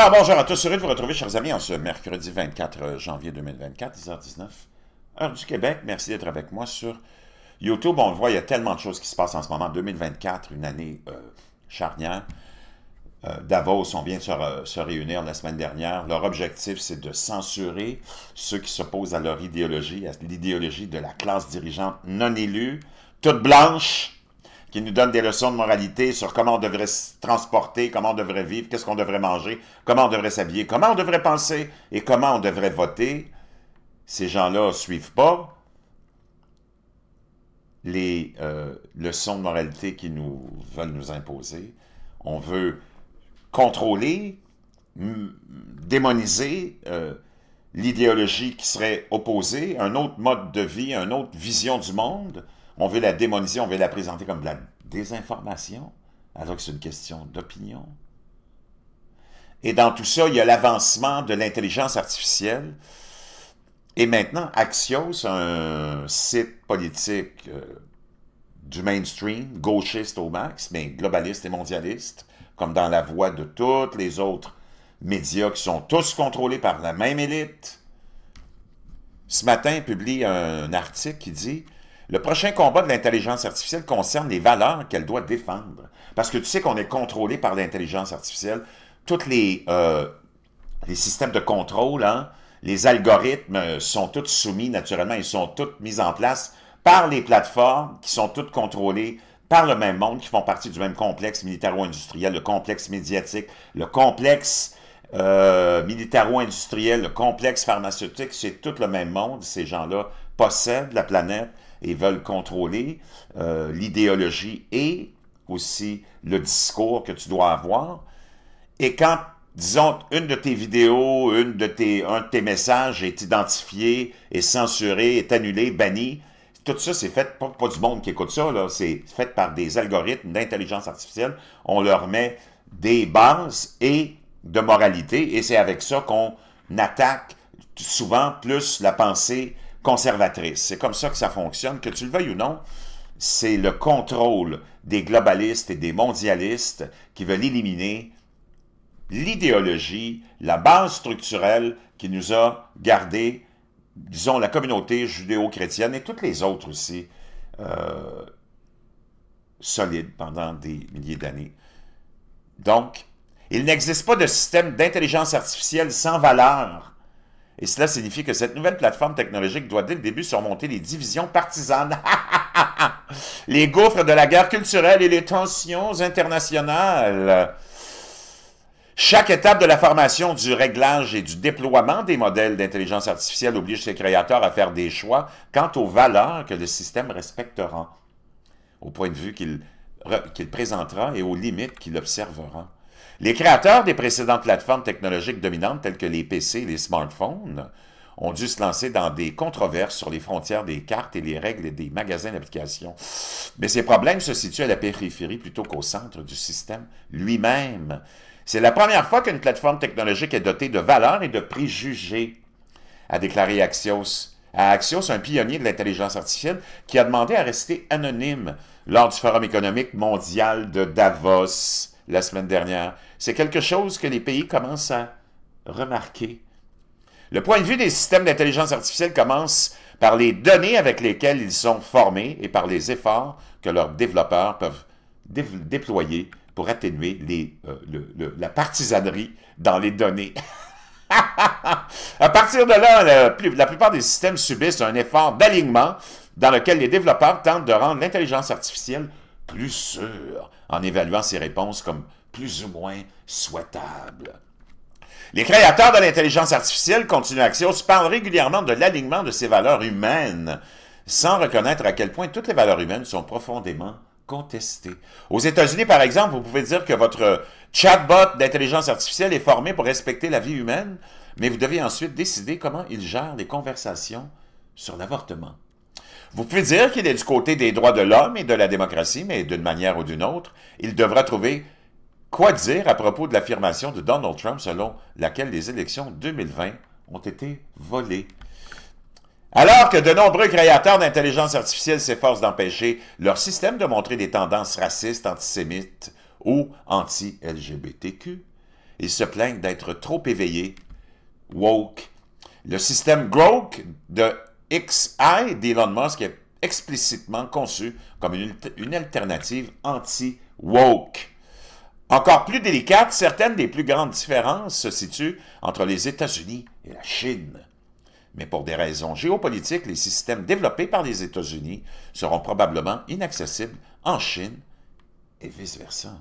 Alors, bonjour à tous, heureux de vous retrouver, chers amis, en ce mercredi 24 euh, janvier 2024, 10h19, heure du Québec. Merci d'être avec moi sur YouTube. On voit, il y a tellement de choses qui se passent en ce moment. 2024, une année euh, charnière. Euh, Davos, on vient de se, réunir la semaine dernière. Leur objectif, c'est de censurer ceux qui s'opposent à leur idéologie, à l'idéologie de la classe dirigeante non élue, toute blanche, qui nous donne des leçons de moralité sur comment on devrait se transporter, comment on devrait vivre, qu'est-ce qu'on devrait manger, comment on devrait s'habiller, comment on devrait penser et comment on devrait voter. Ces gens-là ne suivent pas les euh, leçons de moralité qu'ils nous, veulent nous imposer. On veut contrôler, démoniser euh, l'idéologie qui serait opposée, un autre mode de vie, une autre vision du monde, on veut la démoniser, on veut la présenter comme de la désinformation, alors que c'est une question d'opinion. Et dans tout ça, il y a l'avancement de l'intelligence artificielle. Et maintenant, Axios, un site politique euh, du mainstream, gauchiste au max, mais globaliste et mondialiste, comme dans la voie de tous les autres médias qui sont tous contrôlés par la même élite, ce matin publie un article qui dit le prochain combat de l'intelligence artificielle concerne les valeurs qu'elle doit défendre. Parce que tu sais qu'on est contrôlé par l'intelligence artificielle. Tous les, euh, les systèmes de contrôle, hein, les algorithmes euh, sont tous soumis naturellement, ils sont tous mis en place par les plateformes qui sont toutes contrôlées par le même monde, qui font partie du même complexe militaro-industriel, le complexe médiatique, le complexe euh, militaro-industriel, le complexe pharmaceutique, c'est tout le même monde. Ces gens-là possèdent la planète, et veulent contrôler euh, l'idéologie et aussi le discours que tu dois avoir. Et quand, disons, une de tes vidéos, une de tes, un de tes messages est identifié, est censuré, est annulé, banni, tout ça, c'est fait pas, pas du monde qui écoute ça, c'est fait par des algorithmes d'intelligence artificielle. On leur met des bases et de moralité, et c'est avec ça qu'on attaque souvent plus la pensée conservatrice. C'est comme ça que ça fonctionne, que tu le veuilles ou non. C'est le contrôle des globalistes et des mondialistes qui veulent éliminer l'idéologie, la base structurelle qui nous a gardé, disons, la communauté judéo-chrétienne et toutes les autres aussi, euh, solides pendant des milliers d'années. Donc, il n'existe pas de système d'intelligence artificielle sans valeur et cela signifie que cette nouvelle plateforme technologique doit dès le début surmonter les divisions partisanes, les gouffres de la guerre culturelle et les tensions internationales. Chaque étape de la formation, du réglage et du déploiement des modèles d'intelligence artificielle oblige ses créateurs à faire des choix quant aux valeurs que le système respectera, au point de vue qu'il présentera et aux limites qu'il observera. Les créateurs des précédentes plateformes technologiques dominantes telles que les PC et les smartphones ont dû se lancer dans des controverses sur les frontières des cartes et les règles des magasins d'applications. Mais ces problèmes se situent à la périphérie plutôt qu'au centre du système lui-même. C'est la première fois qu'une plateforme technologique est dotée de valeurs et de préjugés, a déclaré Axios. À Axios, un pionnier de l'intelligence artificielle qui a demandé à rester anonyme lors du Forum économique mondial de Davos la semaine dernière. C'est quelque chose que les pays commencent à remarquer. Le point de vue des systèmes d'intelligence artificielle commence par les données avec lesquelles ils sont formés et par les efforts que leurs développeurs peuvent déployer pour atténuer euh, la partisanerie dans les données. à partir de là, la plupart des systèmes subissent un effort d'alignement dans lequel les développeurs tentent de rendre l'intelligence artificielle plus sûr en évaluant ses réponses comme plus ou moins souhaitables. Les créateurs de l'intelligence artificielle, continue Axios, parlent régulièrement de l'alignement de ces valeurs humaines, sans reconnaître à quel point toutes les valeurs humaines sont profondément contestées. Aux États-Unis, par exemple, vous pouvez dire que votre chatbot d'intelligence artificielle est formé pour respecter la vie humaine, mais vous devez ensuite décider comment il gère les conversations sur l'avortement. Vous pouvez dire qu'il est du côté des droits de l'homme et de la démocratie, mais d'une manière ou d'une autre, il devra trouver quoi dire à propos de l'affirmation de Donald Trump selon laquelle les élections 2020 ont été volées. Alors que de nombreux créateurs d'intelligence artificielle s'efforcent d'empêcher leur système de montrer des tendances racistes, antisémites ou anti-LGBTQ, ils se plaignent d'être trop éveillés, woke. Le système Grok de XI d'Elon Musk est explicitement conçu comme une, une alternative anti-woke. Encore plus délicate, certaines des plus grandes différences se situent entre les États-Unis et la Chine. Mais pour des raisons géopolitiques, les systèmes développés par les États-Unis seront probablement inaccessibles en Chine et vice-versa.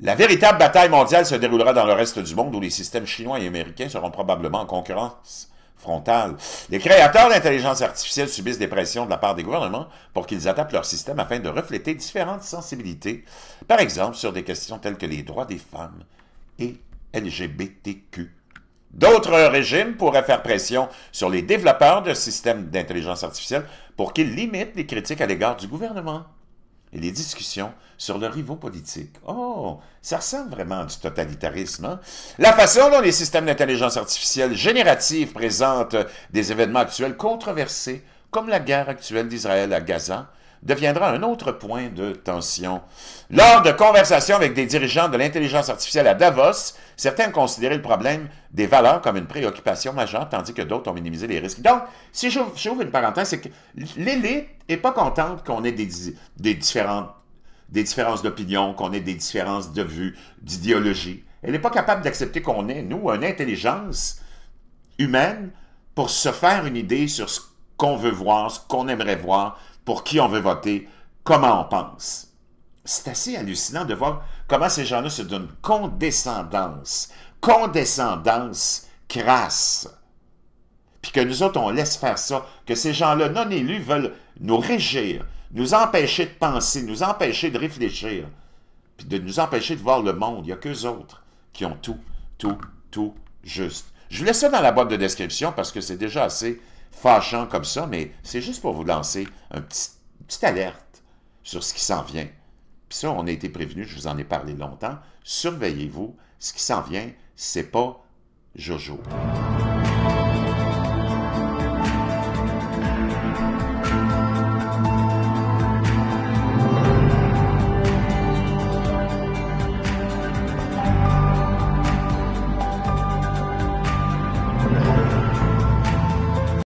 La véritable bataille mondiale se déroulera dans le reste du monde où les systèmes chinois et américains seront probablement en concurrence les créateurs d'intelligence artificielle subissent des pressions de la part des gouvernements pour qu'ils adaptent leur système afin de refléter différentes sensibilités, par exemple sur des questions telles que les droits des femmes et LGBTQ. D'autres régimes pourraient faire pression sur les développeurs de systèmes d'intelligence artificielle pour qu'ils limitent les critiques à l'égard du gouvernement et les discussions sur le rivaux politique. Oh, ça ressemble vraiment du totalitarisme. Hein? La façon dont les systèmes d'intelligence artificielle générative présentent des événements actuels controversés, comme la guerre actuelle d'Israël à Gaza, deviendra un autre point de tension. Lors de conversations avec des dirigeants de l'intelligence artificielle à Davos, certains ont le problème des valeurs comme une préoccupation majeure, tandis que d'autres ont minimisé les risques. Donc, si j'ouvre une parenthèse, c'est que l'élite n'est pas contente qu'on ait des, différentes, des différences d'opinion, qu'on ait des différences de vue, d'idéologie. Elle n'est pas capable d'accepter qu'on ait, nous, une intelligence humaine pour se faire une idée sur ce qu'on veut voir, ce qu'on aimerait voir, pour qui on veut voter, comment on pense. C'est assez hallucinant de voir comment ces gens-là se donnent condescendance, condescendance crasse. Puis que nous autres, on laisse faire ça, que ces gens-là non élus veulent nous régir, nous empêcher de penser, nous empêcher de réfléchir, puis de nous empêcher de voir le monde. Il n'y a qu'eux autres qui ont tout, tout, tout juste. Je vous laisse ça dans la boîte de description parce que c'est déjà assez fâchant comme ça, mais c'est juste pour vous lancer un une petite alerte sur ce qui s'en vient. Puis ça, on a été prévenu, je vous en ai parlé longtemps. Surveillez-vous, ce qui s'en vient, c'est pas Jojo.